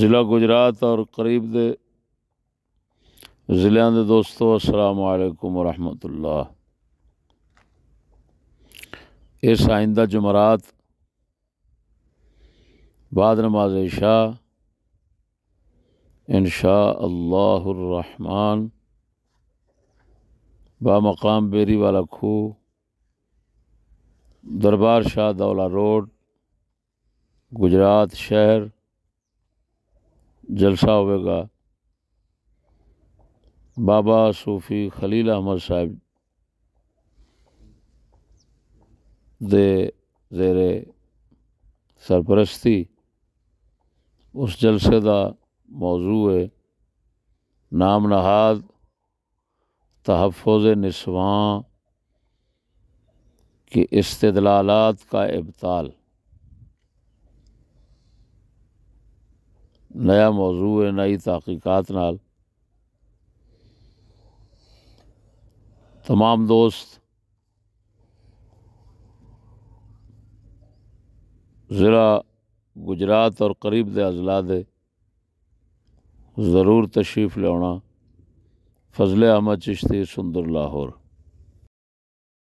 ضلع گجرات اور قریب دے ضلع دے دوستو السلام علیکم ورحمۃ اللہ اس آئندہ جمعرات بعد نماز شاہ ان اللہ اللہ با مقام بیری والا کھو دربار شاہ دولا روڈ گجرات شہر جلسہ ہوئے گا بابا صوفی خلیل احمد صاحب دے زیر سرپرستی اس جلسے دا موضوع ہے نام نہاد تحفظ نسواں کے استدلالات کا ابطال نیا موضوع ہے نئی تحقیقات نال تمام دوست ضلع گجرات اور قریب دے اضلاع دے ضرور تشریف لیا فضل احمد چشتی سندر لاہور